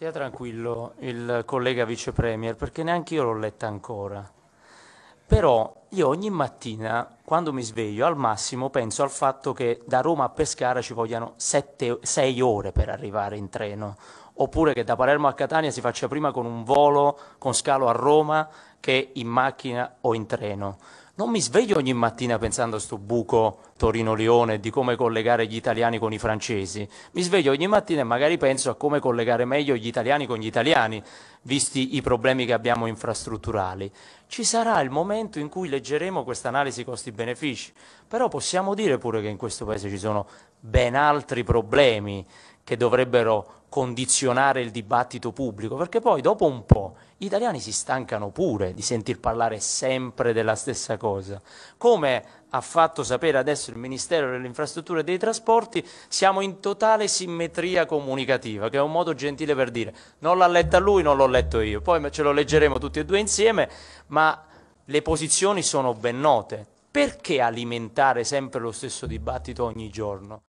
Stia tranquillo il collega vice premier, perché neanche io l'ho letta ancora. Però io ogni mattina, quando mi sveglio, al massimo penso al fatto che da Roma a Pescara ci vogliano 6 ore per arrivare in treno, oppure che da Palermo a Catania si faccia prima con un volo con scalo a Roma che in macchina o in treno non mi sveglio ogni mattina pensando a sto buco Torino-Lione, di come collegare gli italiani con i francesi. Mi sveglio ogni mattina e magari penso a come collegare meglio gli italiani con gli italiani, visti i problemi che abbiamo infrastrutturali. Ci sarà il momento in cui leggeremo questa analisi costi-benefici, però possiamo dire pure che in questo paese ci sono ben altri problemi che dovrebbero condizionare il dibattito pubblico, perché poi dopo un po' gli italiani si stancano pure di sentir parlare sempre della stessa cosa. Come ha fatto sapere adesso il Ministero delle Infrastrutture e dei Trasporti, siamo in totale simmetria comunicativa, che è un modo gentile per dire non l'ha letta lui, non l'ho letto io, poi ce lo leggeremo tutti e due insieme, ma le posizioni sono ben note. Perché alimentare sempre lo stesso dibattito ogni giorno?